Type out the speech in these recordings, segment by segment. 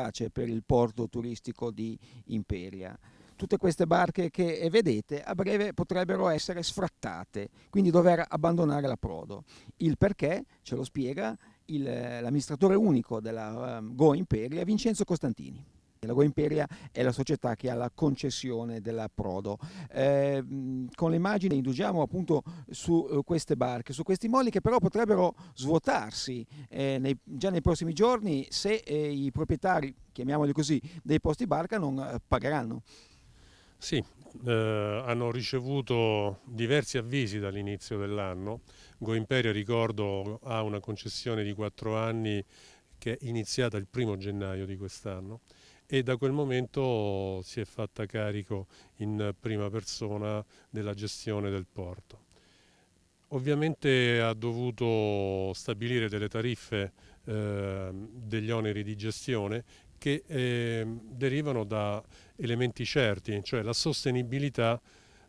pace per il porto turistico di Imperia. Tutte queste barche che eh, vedete a breve potrebbero essere sfrattate, quindi dover abbandonare la Prodo. Il perché ce lo spiega eh, l'amministratore unico della ehm, Go Imperia, Vincenzo Costantini. La Go Imperia è la società che ha la concessione della Prodo. Eh, con le immagini indugiamo appunto su eh, queste barche, su questi molli che però potrebbero svuotarsi eh, nei, già nei prossimi giorni se eh, i proprietari, chiamiamoli così, dei posti barca non eh, pagheranno. Sì, hanno ricevuto diversi avvisi dall'inizio dell'anno. Go Imperia, ricordo, ha una concessione di quattro anni che è iniziata il primo gennaio di quest'anno e da quel momento si è fatta carico in prima persona della gestione del porto. Ovviamente ha dovuto stabilire delle tariffe eh, degli oneri di gestione che eh, derivano da elementi certi, cioè la sostenibilità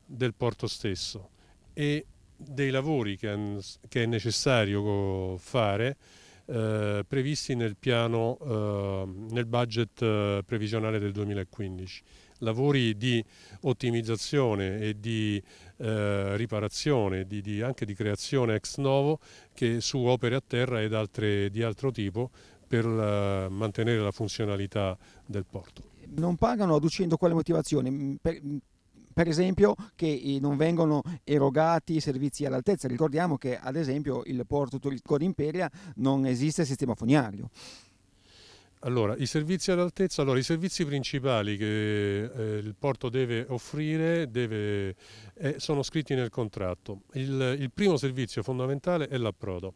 del porto stesso e dei lavori che, che è necessario fare eh, previsti nel, piano, eh, nel budget eh, previsionale del 2015. Lavori di ottimizzazione e di eh, riparazione, di, di, anche di creazione ex novo che su opere a terra ed altre di altro tipo per la, mantenere la funzionalità del porto. Non pagano adducendo quale motivazione? Mm, per, mm, per esempio che eh, non vengono erogati servizi all'altezza. Ricordiamo che ad esempio il porto turistico di Imperia non esiste sistema foniario. Allora, i servizi all'altezza, allora, i servizi principali che eh, il porto deve offrire deve, eh, sono scritti nel contratto. Il, il primo servizio fondamentale è l'approdo.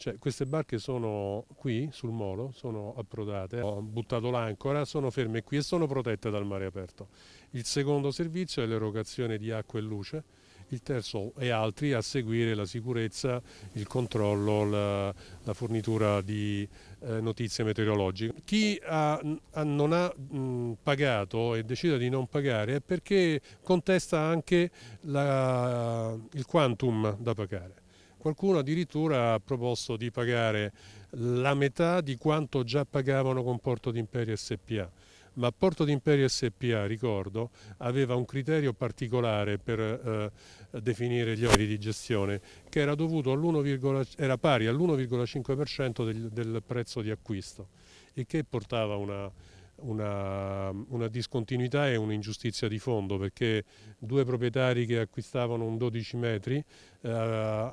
Cioè, queste barche sono qui sul molo, sono approdate, ho buttato l'ancora, sono ferme qui e sono protette dal mare aperto. Il secondo servizio è l'erogazione di acqua e luce, il terzo e altri a seguire la sicurezza, il controllo, la, la fornitura di eh, notizie meteorologiche. Chi ha, ha, non ha mh, pagato e decide di non pagare è perché contesta anche la, il quantum da pagare. Qualcuno addirittura ha proposto di pagare la metà di quanto già pagavano con Porto d'Imperio SPA ma Porto d'Imperio SPA, ricordo, aveva un criterio particolare per eh, definire gli oneri di gestione che era, era pari all'1,5% del, del, prezzo di acquisto e che portava una, una, una discontinuità e un'ingiustizia di fondo perché due proprietari che acquistavano un 12 metri eh,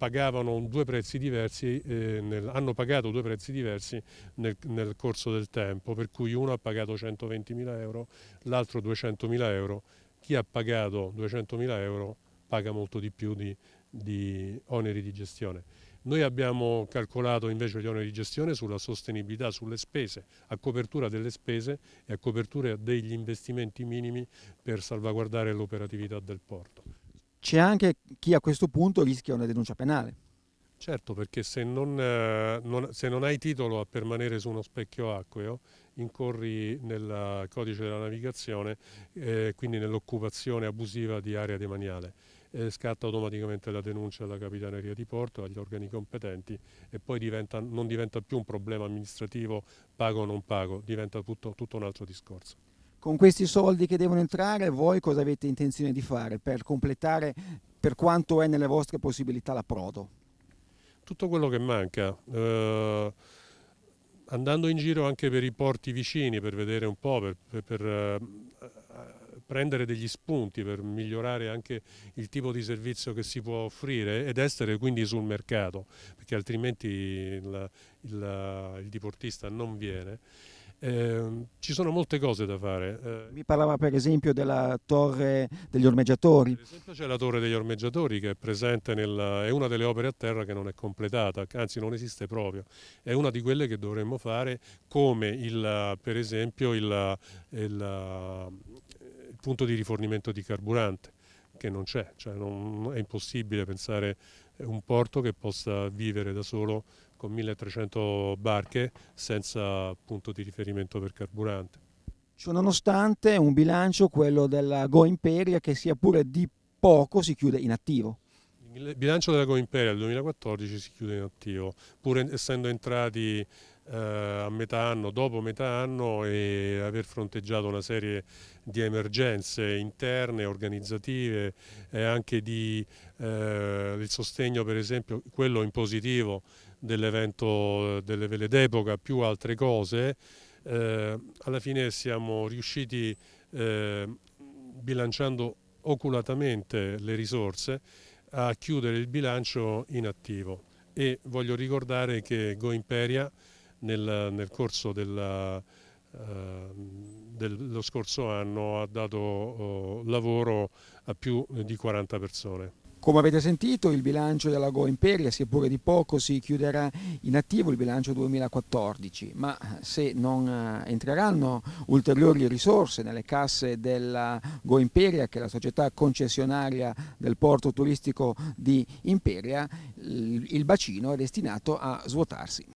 pagavano due prezzi diversi, eh, nel, hanno pagato due prezzi diversi nel, nel, corso del tempo, per cui uno ha pagato 120.000 euro, l'altro 200.000 euro. Chi ha pagato 200.000 euro paga molto di più di, di oneri di gestione. Noi abbiamo calcolato invece gli oneri di gestione sulla sostenibilità, sulle spese, a copertura delle spese e a copertura degli investimenti minimi per salvaguardare l'operatività del porto c'è anche chi a questo punto rischia una denuncia penale. Certo, perché se non, eh, non, se non hai titolo a permanere su uno specchio acqueo, incorri nel codice della navigazione, eh, quindi nell'occupazione abusiva di area demaniale. Eh, scatta automaticamente la denuncia alla Capitaneria di Porto, agli organi competenti e poi diventa, non diventa più un problema amministrativo pago o non pago, diventa tutto, tutto un altro discorso con questi soldi che devono entrare voi cosa avete intenzione di fare per completare per quanto è nelle vostre possibilità l'approdo? Tutto quello che manca. Eh, andando in giro anche per i porti vicini per vedere un po', per, per, per eh, prendere degli spunti, per migliorare anche il tipo di servizio che si può offrire ed essere quindi sul mercato, perché altrimenti il, il, il diportista non viene eh, ci sono molte cose da fare. Eh, Mi parlava per esempio della torre degli ormeggiatori. Per esempio c'è la torre degli ormeggiatori che è presente nella, è una delle opere a terra che non è completata, anzi non esiste proprio. È una di quelle che dovremmo fare come il, per esempio il, il, il punto di rifornimento di carburante che non c'è, cioè non, è impossibile pensare un porto che possa vivere da solo con 1300 barche senza punto di riferimento per carburante. Ciononostante un bilancio, quello della Go Imperia, che sia pure di poco si chiude in attivo. Il bilancio della Go Imperia del 2014 si chiude in attivo, pur essendo entrati eh, a metà anno, dopo metà anno e aver fronteggiato una serie di emergenze interne, organizzative e anche di, eh, il sostegno per esempio, quello in positivo dell'evento delle vele d'epoca più altre cose, eh, alla fine siamo riusciti eh, bilanciando oculatamente le risorse a chiudere il bilancio in attivo e voglio ricordare che Go Imperia nel, nel corso della, eh, dello scorso anno ha dato oh, lavoro a più di 40 persone. Come avete sentito il bilancio della Go Imperia, seppure di poco, si chiuderà in attivo il bilancio 2014, ma se non eh, entreranno ulteriori risorse nelle casse della Go Imperia, che è la società concessionaria del porto turistico di Imperia, il bacino è destinato a svuotarsi.